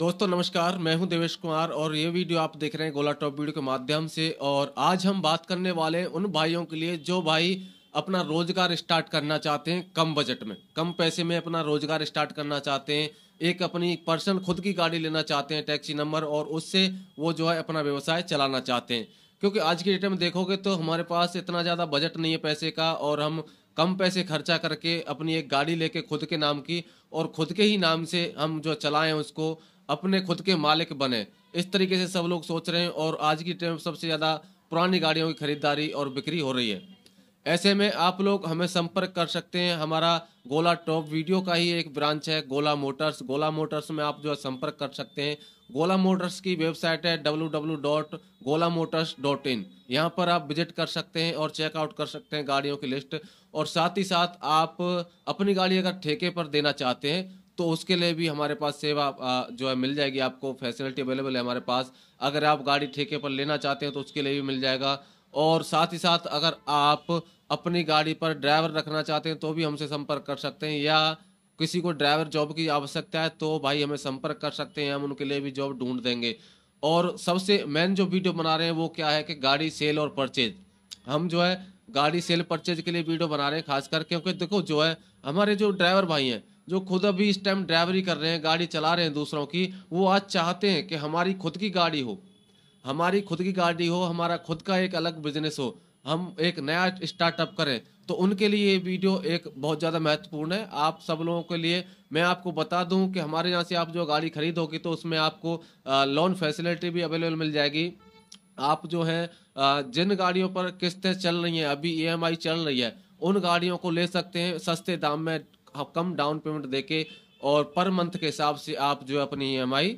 दोस्तों नमस्कार मैं हूं देवेश कुमार और ये वीडियो आप देख रहे हैं गोला टॉप वीडियो के माध्यम से और आज हम बात करने वाले उन भाइयों के लिए जो भाई अपना रोजगार स्टार्ट करना चाहते हैं कम बजट में कम पैसे में अपना रोजगार स्टार्ट करना चाहते हैं एक अपनी पर्सन खुद की गाड़ी लेना चाहते हैं टैक्सी नंबर और उससे वो जो है अपना व्यवसाय चलाना चाहते हैं क्योंकि आज की डेट में देखोगे तो हमारे पास इतना ज़्यादा बजट नहीं है पैसे का और हम कम पैसे खर्चा करके अपनी एक गाड़ी लेके खुद के नाम की और खुद के ही नाम से हम जो चलाएं उसको अपने खुद के मालिक बने इस तरीके से सब लोग सोच रहे हैं और आज की टाइम सबसे ज़्यादा पुरानी गाड़ियों की खरीदारी और बिक्री हो रही है ऐसे में आप लोग हमें संपर्क कर सकते हैं हमारा गोला टॉप वीडियो का ही एक ब्रांच है गोला मोटर्स गोला मोटर्स में आप जो है संपर्क कर सकते हैं गोला मोटर्स की वेबसाइट है W W dot Gola motors dot in यहाँ पर आप विजिट कर सकते हैं और चेकआउट कर सकते हैं गाड़ियों की लिस्ट और साथ ही साथ आप अपनी गाड़ी अगर ठेके पर देना चाहते हैं तो उसके लिए भी हमारे पास सेवा जो है मिल जाएगी आपको फैसिलिटी अवेलेबल है हमारे पास अगर आप गाड़ी ठेके पर लेना चाहते हैं तो उसके लिए भी मिल जाएगा और साथ ही साथ अगर आप अपनी गाड़ी पर ड्राइवर रखना चाहते हैं तो भी हमसे संपर्क कर सकते हैं या किसी को ड्राइवर जॉब की आवश्यकता है तो भाई हमें संपर्क कर सकते हैं हम उनके लिए भी जॉब ढूंढ देंगे और सबसे मेन जो वीडियो बना रहे हैं वो क्या है कि गाड़ी सेल और परचेज हम जो है गाड़ी सेल परचेज के लिए वीडियो बना रहे हैं खासकर क्योंकि देखो जो है हमारे जो ड्राइवर भाई हैं जो खुद अभी इस टाइम ड्राइवरी कर रहे हैं गाड़ी चला रहे हैं दूसरों की वो आज चाहते हैं कि हमारी खुद की गाड़ी हो हमारी खुद की गाड़ी हो हमारा खुद का एक अलग बिजनेस हो हम एक नया स्टार्टअप करें तो उनके लिए ये वीडियो एक बहुत ज़्यादा महत्वपूर्ण है आप सब लोगों के लिए मैं आपको बता दूं कि हमारे यहाँ से आप जो गाड़ी खरीदोगे तो उसमें आपको लोन फैसिलिटी भी अवेलेबल मिल जाएगी आप जो है जिन गाड़ियों पर किस्तें चल रही हैं अभी ई e चल रही है उन गाड़ियों को ले सकते हैं सस्ते दाम में हाँ, कम डाउन पेमेंट दे और पर मंथ के हिसाब से आप जो अपनी ई e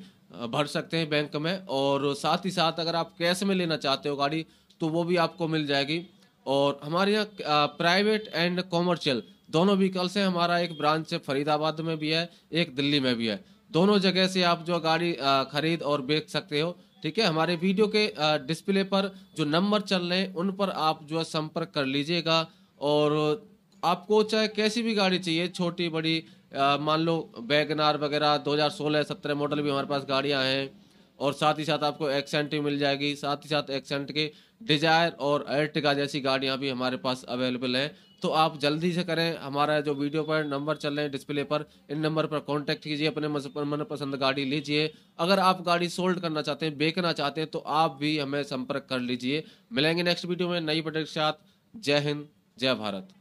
भर सकते हैं बैंक में और साथ ही साथ अगर आप कैश में लेना चाहते हो गाड़ी तो वो भी आपको मिल जाएगी और हमारे यहाँ प्राइवेट एंड कॉमर्शियल दोनों व्हीकल्स हैं हमारा एक ब्रांच फरीदाबाद में भी है एक दिल्ली में भी है दोनों जगह से आप जो गाड़ी खरीद और बेच सकते हो ठीक है हमारे वीडियो के डिस्प्ले पर जो नंबर चल रहे हैं उन पर आप जो है संपर्क कर लीजिएगा और आपको चाहे कैसी भी गाड़ी चाहिए छोटी बड़ी मान लो बैगनार वगैरह 2016-17 मॉडल भी हमारे पास गाड़ियाँ हैं और साथ ही साथ आपको एक्सेंट भी मिल जाएगी साथ ही साथ एक्सेंट के डिजायर और एर्टिगा जैसी गाड़ियाँ भी हमारे पास अवेलेबल हैं तो आप जल्दी से करें हमारा जो वीडियो पर नंबर चल रहे हैं डिस्प्ले पर इन नंबर पर कांटेक्ट कीजिए अपने मनपसंद गाड़ी लीजिए अगर आप गाड़ी सोल्ड करना चाहते हैं बेचना चाहते हैं तो आप भी हमें संपर्क कर लीजिए मिलेंगे नेक्स्ट वीडियो में नई प्रोडक्ट के साथ जय हिंद जय भारत